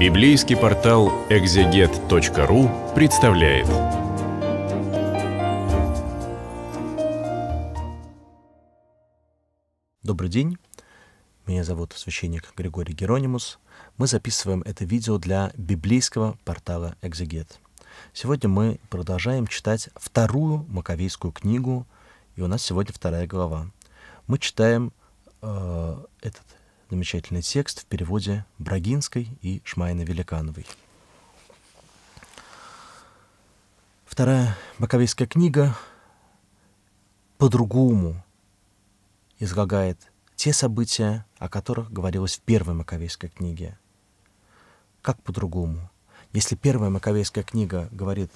Библейский портал экзегет.ру представляет. Добрый день. Меня зовут священник Григорий Геронимус. Мы записываем это видео для библейского портала «Экзегет». Сегодня мы продолжаем читать вторую маковейскую книгу, и у нас сегодня вторая глава. Мы читаем э, этот Замечательный текст в переводе Брагинской и Шмайна Великановой. Вторая Маковейская книга по-другому излагает те события, о которых говорилось в первой Маковейской книге. Как по-другому? Если первая Маковейская книга говорит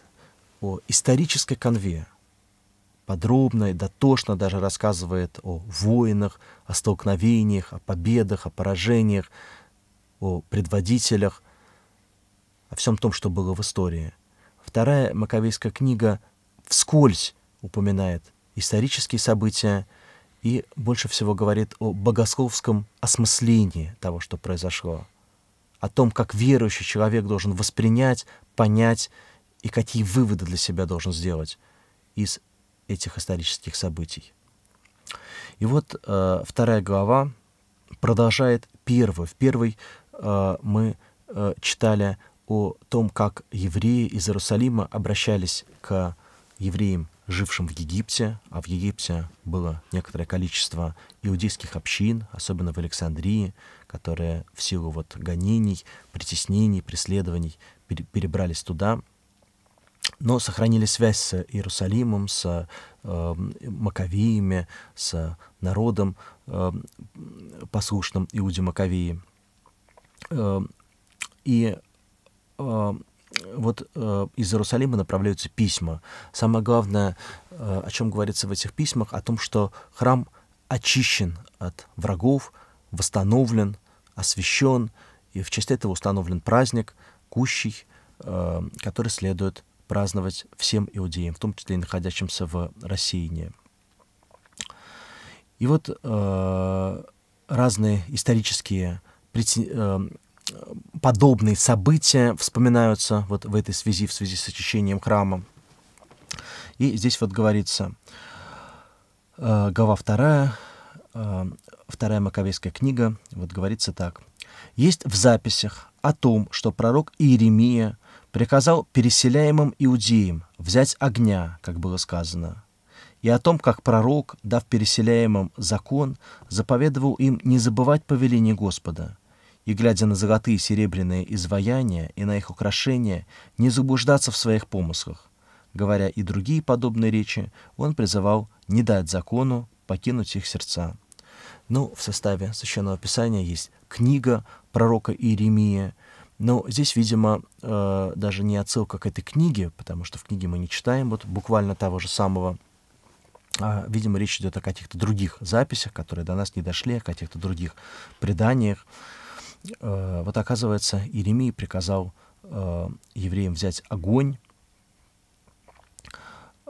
о исторической конве, подробно и дотошно даже рассказывает о войнах, о столкновениях, о победах, о поражениях, о предводителях, о всем том, что было в истории. Вторая Маковейская книга вскользь упоминает исторические события и больше всего говорит о богословском осмыслении того, что произошло, о том, как верующий человек должен воспринять, понять и какие выводы для себя должен сделать из этих исторических событий. И вот э, вторая глава продолжает первую. В первой э, мы э, читали о том, как евреи из Иерусалима обращались к евреям, жившим в Египте, а в Египте было некоторое количество иудейских общин, особенно в Александрии, которые в силу вот гонений, притеснений, преследований перебрались туда – но сохранили связь с Иерусалимом, с э, эм, Маковиями, с народом э, послушным Иуде Маковии. Э, эм, и э, вот э, из Иерусалима направляются письма. Самое главное, э, о чем говорится в этих письмах, о том, что храм очищен от врагов, восстановлен, освящен, и в честь этого установлен праздник, кущий, э, который следует праздновать всем иудеям, в том числе и находящимся в рассеянии. И вот э, разные исторические э, подобные события вспоминаются вот в этой связи, в связи с очищением храма. И здесь вот говорится, э, глава 2, э, 2 Маковейская книга, вот говорится так. «Есть в записях о том, что пророк Иеремия – приказал переселяемым иудеям взять огня, как было сказано, и о том, как пророк, дав переселяемым закон, заповедовал им не забывать повеление Господа, и, глядя на золотые и серебряные изваяния и на их украшения, не заблуждаться в своих помыслах. Говоря и другие подобные речи, он призывал не дать закону покинуть их сердца. Ну, в составе Священного Писания есть книга пророка Иеремия, но здесь, видимо, э, даже не отсылка к этой книге, потому что в книге мы не читаем вот буквально того же самого. А, видимо, речь идет о каких-то других записях, которые до нас не дошли, о каких-то других преданиях. Э, вот оказывается, Иеремий приказал э, евреям взять огонь.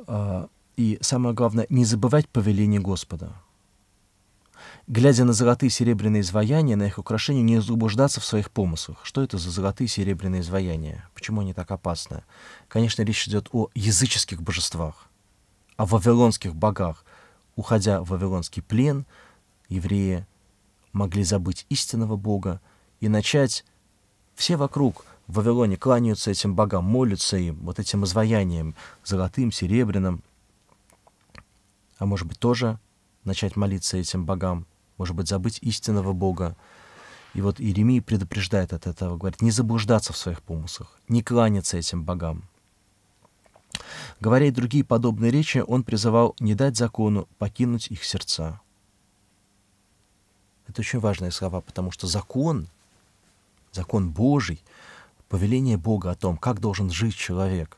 Э, и самое главное, не забывать повеление Господа глядя на золотые серебряные изваяния, на их украшения, не заблуждаться в своих помыслах. Что это за золотые серебряные изваяния? Почему они так опасны? Конечно, речь идет о языческих божествах, о вавилонских богах. Уходя в вавилонский плен, евреи могли забыть истинного Бога и начать все вокруг в Вавилоне кланяются этим богам, молятся им, вот этим изваянием, золотым, серебряным. А может быть, тоже начать молиться этим богам – может быть, забыть истинного Бога. И вот Иеремия предупреждает от этого, говорит, не заблуждаться в своих помыслах, не кланяться этим богам. Говоря и другие подобные речи, он призывал не дать закону покинуть их сердца. Это очень важные слова, потому что закон, закон Божий, повеление Бога о том, как должен жить человек,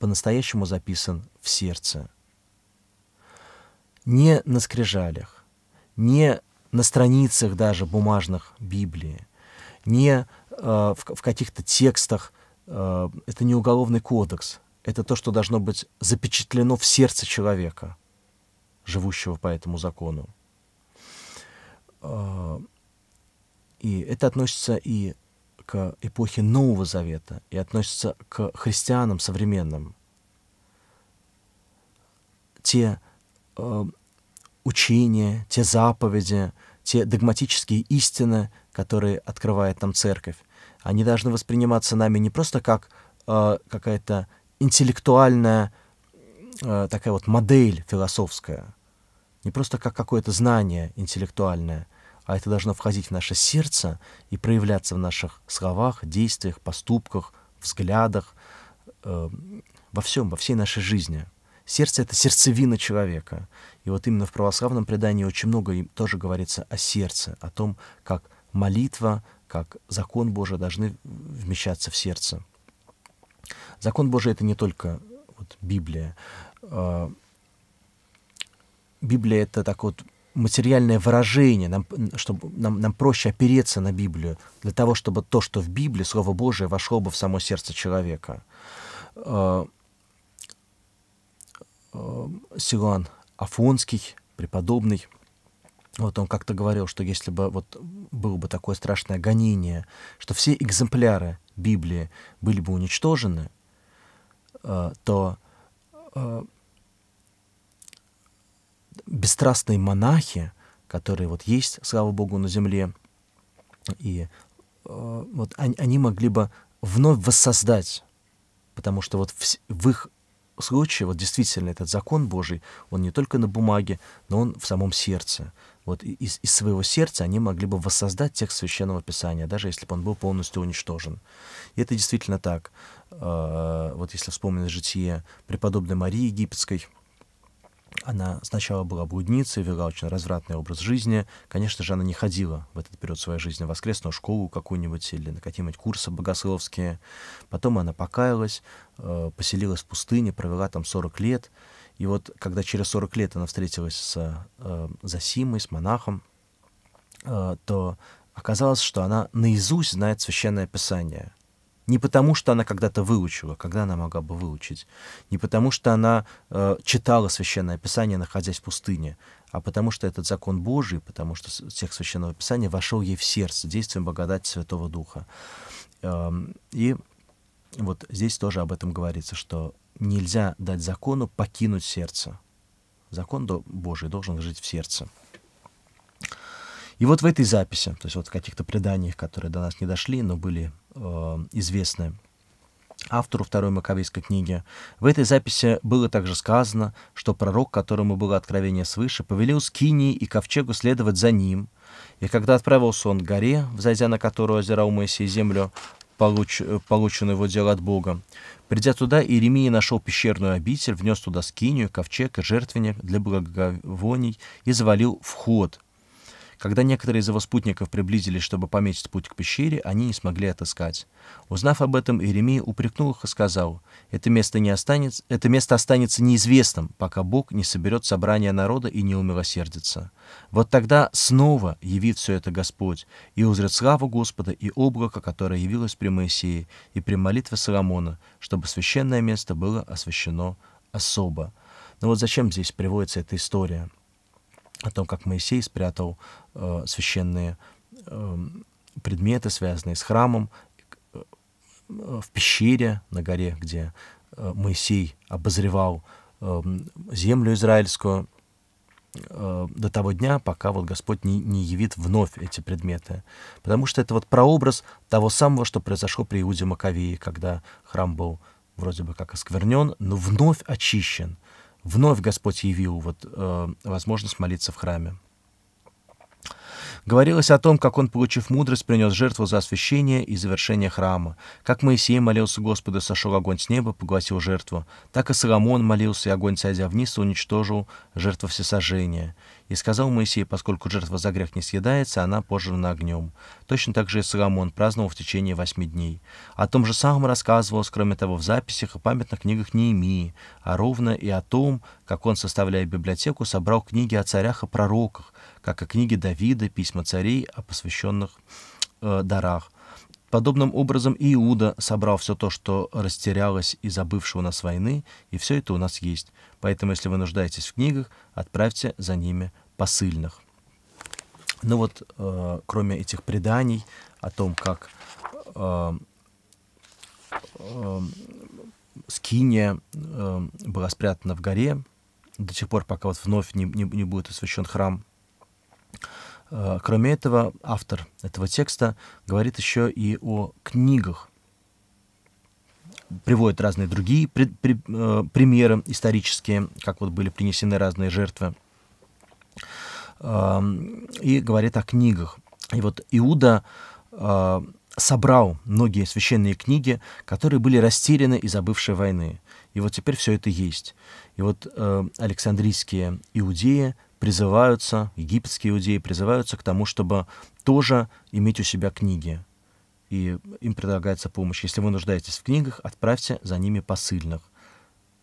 по-настоящему записан в сердце. Не на скрижалях, не на страницах даже бумажных Библии, не э, в, в каких-то текстах. Э, это не уголовный кодекс. Это то, что должно быть запечатлено в сердце человека, живущего по этому закону. Э, и это относится и к эпохе Нового Завета, и относится к христианам современным. Те э, учения, те заповеди, те догматические истины, которые открывает нам церковь, они должны восприниматься нами не просто как э, какая-то интеллектуальная э, такая вот модель философская, не просто как какое-то знание интеллектуальное, а это должно входить в наше сердце и проявляться в наших словах, действиях, поступках, взглядах, э, во всем, во всей нашей жизни. Сердце — это сердцевина человека. И вот именно в православном предании очень много тоже говорится о сердце, о том, как молитва, как закон Божий должны вмещаться в сердце. Закон Божий — это не только вот, Библия. А, Библия — это так вот материальное выражение, нам, чтобы, нам, нам проще опереться на Библию, для того, чтобы то, что в Библии, Слово Божие, вошло бы в само сердце человека. А, Э, Силуан Афонский, преподобный, вот он как-то говорил, что если бы вот было бы такое страшное гонение, что все экземпляры Библии были бы уничтожены, э, то э, бесстрастные монахи, которые вот есть, слава Богу, на земле, и вот они, могли бы вновь воссоздать, потому что вот в их случае вот действительно этот закон Божий, он не только на бумаге, но он в самом сердце. Вот из, из своего сердца они могли бы воссоздать текст Священного Писания, даже если бы он был полностью уничтожен. И это действительно так. А, вот если вспомнить житие преподобной Марии Египетской – она сначала была блудницей, вела очень развратный образ жизни. Конечно же, она не ходила в этот период своей жизни в воскресную школу какую-нибудь или на какие-нибудь курсы богословские. Потом она покаялась, э, поселилась в пустыне, провела там 40 лет. И вот когда через 40 лет она встретилась с Засимой, э, с монахом, э, то оказалось, что она наизусть знает священное писание. Не потому, что она когда-то выучила, когда она могла бы выучить. Не потому, что она э, читала Священное Писание, находясь в пустыне, а потому, что этот закон Божий, потому что всех Священного Писания вошел ей в сердце действием благодати Святого Духа. Э, и вот здесь тоже об этом говорится, что нельзя дать закону покинуть сердце. Закон Божий должен жить в сердце. И вот в этой записи, то есть вот в каких-то преданиях, которые до нас не дошли, но были э, известны автору второй Маковейской книги. В этой записи было также сказано, что пророк, которому было откровение свыше, повелел Скинии и Ковчегу следовать за ним. И когда отправился он к горе, взойдя на которую озирал Моисей землю, получ, э, полученную его дело от Бога, придя туда, Иеремия нашел пещерную обитель, внес туда скинию, ковчег и жертвенник для благовоний и завалил вход – когда некоторые из его спутников приблизились, чтобы пометить путь к пещере, они не смогли отыскать. Узнав об этом, Иеремия упрекнул их и сказал, «Это место, не останется, это место останется неизвестным, пока Бог не соберет собрание народа и не умилосердится. Вот тогда снова явит все это Господь, и узрит славу Господа и облако, которое явилось при Моисее и при молитве Соломона, чтобы священное место было освящено особо». Но вот зачем здесь приводится эта история? о том, как Моисей спрятал э, священные э, предметы, связанные с храмом, э, в пещере на горе, где э, Моисей обозревал э, землю израильскую э, до того дня, пока вот Господь не, не явит вновь эти предметы. Потому что это вот прообраз того самого, что произошло при Иуде Маковии, когда храм был вроде бы как осквернен, но вновь очищен – Вновь Господь явил вот, э, возможность молиться в храме. Говорилось о том, как он, получив мудрость, принес жертву за освящение и завершение храма. Как Моисей молился Господу, сошел огонь с неба, поглотил жертву. Так и Соломон молился, и огонь, сойдя вниз, уничтожил жертву всесожжения. И сказал Моисей, поскольку жертва за грех не съедается, она пожжена огнем. Точно так же и Соломон праздновал в течение восьми дней. О том же самом рассказывалось, кроме того, в записях и памятных книгах Неемии, а ровно и о том, как он, составляя библиотеку, собрал книги о царях и пророках, как и книги Давида, письма царей о посвященных э, дарах. Подобным образом Иуда собрал все то, что растерялось из-за бывшего у нас войны, и все это у нас есть. Поэтому, если вы нуждаетесь в книгах, отправьте за ними посыльных. Ну вот, э, кроме этих преданий о том, как э, э, скиния э, была спрятана в горе, до тех пор, пока вот вновь не, не, не будет освящен храм Э, кроме этого, автор этого текста говорит еще и о книгах, приводит разные другие при, при, э, примеры исторические, как вот были принесены разные жертвы, э, и говорит о книгах. И вот Иуда э, собрал многие священные книги, которые были растеряны из-за бывшей войны. И вот теперь все это есть. И вот э, Александрийские иудеи призываются, египетские иудеи призываются к тому, чтобы тоже иметь у себя книги. И им предлагается помощь. Если вы нуждаетесь в книгах, отправьте за ними посыльных.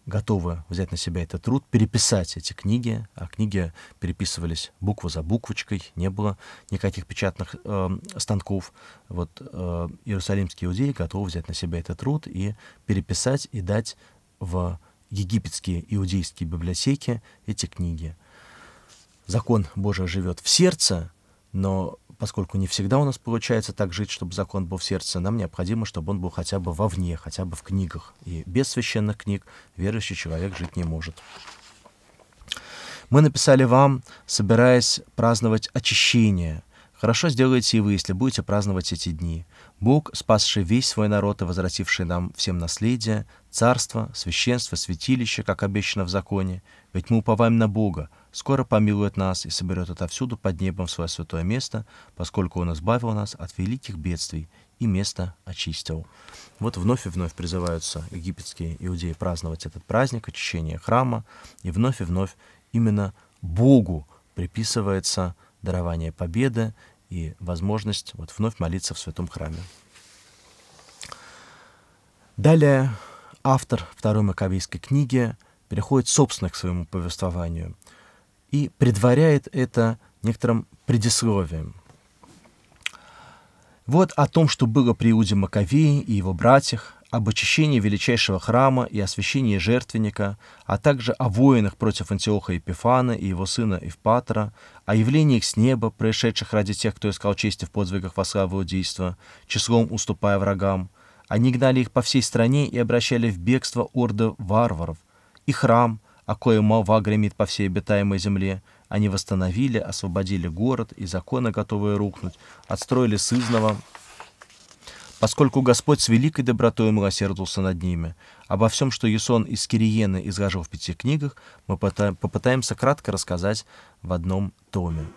Готовы взять на себя этот труд, переписать эти книги. А книги переписывались буква за буквочкой, не было никаких печатных э, станков. Вот э, иерусалимские иудеи готовы взять на себя этот труд и переписать и дать в египетские иудейские библиотеки эти книги закон Божий живет в сердце, но поскольку не всегда у нас получается так жить, чтобы закон был в сердце, нам необходимо, чтобы он был хотя бы вовне, хотя бы в книгах. И без священных книг верующий человек жить не может. Мы написали вам, собираясь праздновать очищение. Хорошо сделаете и вы, если будете праздновать эти дни. Бог, спасший весь свой народ и возвративший нам всем наследие, царство, священство, святилище, как обещано в законе. Ведь мы уповаем на Бога, скоро помилует нас и соберет отовсюду под небом свое святое место, поскольку Он избавил нас от великих бедствий и место очистил. Вот вновь и вновь призываются египетские иудеи праздновать этот праздник, очищение храма, и вновь и вновь именно Богу приписывается дарование победы и возможность вот вновь молиться в святом храме. Далее автор второй Маковейской книги переходит, собственно, к своему повествованию – и предваряет это некоторым предисловием. Вот о том, что было при Иуде Маковее и его братьях, об очищении величайшего храма и освящении жертвенника, а также о воинах против Антиоха Епифана и его сына Евпатра, о явлениях с неба, происшедших ради тех, кто искал чести в подвигах во славу действа, числом уступая врагам. Они гнали их по всей стране и обращали в бегство орды варваров. И храм, о кое-мова гремит по всей обитаемой земле. Они восстановили, освободили город и законы, готовые рухнуть, отстроили сызново, поскольку Господь с великой добротой милосердился над ними. Обо всем, что Ясон из Кириены изложил в пяти книгах, мы попытаемся кратко рассказать в одном томе.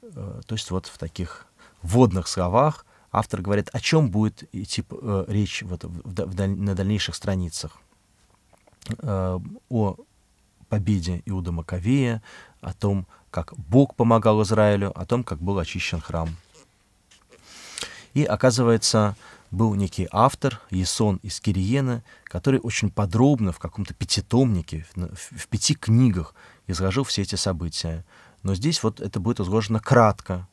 Э, то есть вот в таких вводных словах автор говорит, о чем будет идти э, речь вот в, в, в, на дальнейших страницах. Э, о победе Иуда Маковея, о том, как Бог помогал Израилю, о том, как был очищен храм. И, оказывается, был некий автор, Есон из Кириена, который очень подробно в каком-то пятитомнике, в пяти книгах изложил все эти события. Но здесь вот это будет изложено кратко,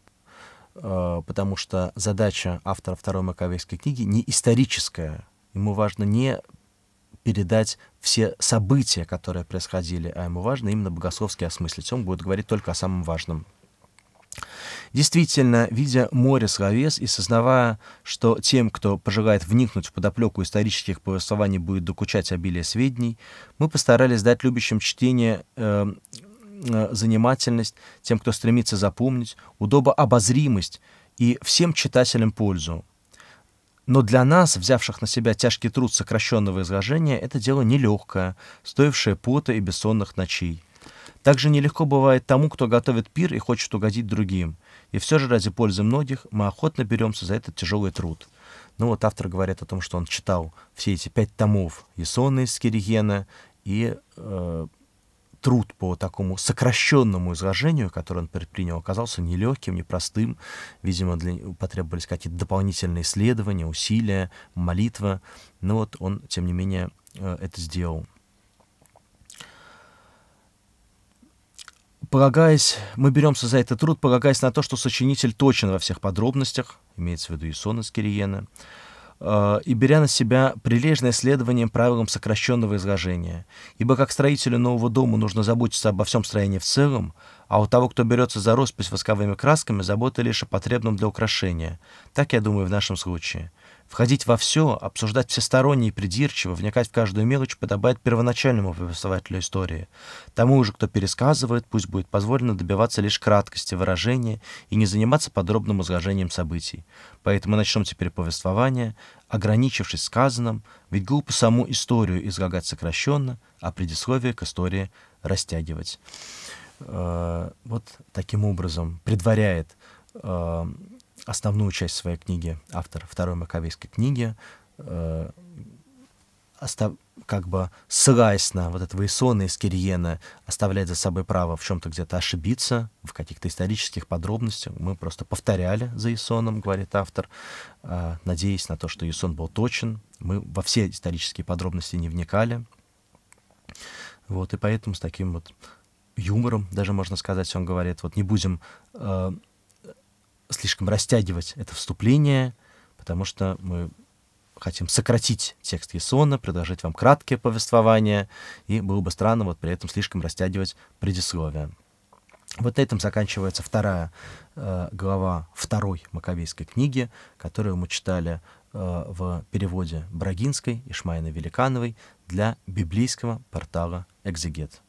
э, потому что задача автора второй Маковейской книги не историческая. Ему важно не передать все события, которые происходили, а ему важно именно богословски осмыслить. Он будет говорить только о самом важном. Действительно, видя море словес и сознавая, что тем, кто пожелает вникнуть в подоплеку исторических повествований, будет докучать обилие сведений, мы постарались дать любящим чтение эм, э, занимательность, тем, кто стремится запомнить, удобообозримость и всем читателям пользу. Но для нас, взявших на себя тяжкий труд сокращенного изложения, это дело нелегкое, стоившее пота и бессонных ночей. Также нелегко бывает тому, кто готовит пир и хочет угодить другим. И все же ради пользы многих мы охотно беремся за этот тяжелый труд. Ну вот автор говорит о том, что он читал все эти пять томов Ясона из Киригена и э, труд по такому сокращенному изложению, который он предпринял, оказался нелегким, непростым. Видимо, для, потребовались какие-то дополнительные исследования, усилия, молитва. Но вот он, тем не менее, э, это сделал. полагаясь, мы беремся за этот труд, полагаясь на то, что сочинитель точен во всех подробностях, имеется в виду и сонес Кириена, Э, и беря на себя прилежное следование правилам сокращенного изложения. Ибо как строителю нового дома нужно заботиться обо всем строении в целом, а у того, кто берется за роспись восковыми красками, забота лишь о потребном для украшения. Так, я думаю, в нашем случае. Входить во все, обсуждать всесторонне и придирчиво, вникать в каждую мелочь подобает первоначальному повествователю истории. Тому же, кто пересказывает, пусть будет позволено добиваться лишь краткости выражения и не заниматься подробным изложением событий. Поэтому начнем теперь повествование, ограничившись сказанным, ведь глупо саму историю излагать сокращенно, а предисловие к истории растягивать. Э, вот таким образом предваряет э, основную часть своей книги, автор второй Маковейской книги, э, остав, как бы ссылаясь на вот этого Исона из Кириена, оставляет за собой право в чем-то где-то ошибиться, в каких-то исторических подробностях. Мы просто повторяли за Исоном, говорит автор, э, надеясь на то, что Исон был точен. Мы во все исторические подробности не вникали. Вот, и поэтому с таким вот юмором, даже можно сказать, он говорит, вот не будем э, слишком растягивать это вступление, потому что мы хотим сократить текст Есона, предложить вам краткое повествование, и было бы странно вот при этом слишком растягивать предисловие. Вот на этом заканчивается вторая э, глава второй Маковейской книги, которую мы читали э, в переводе Брагинской и Шмайна Великановой для библейского портала «Экзегет».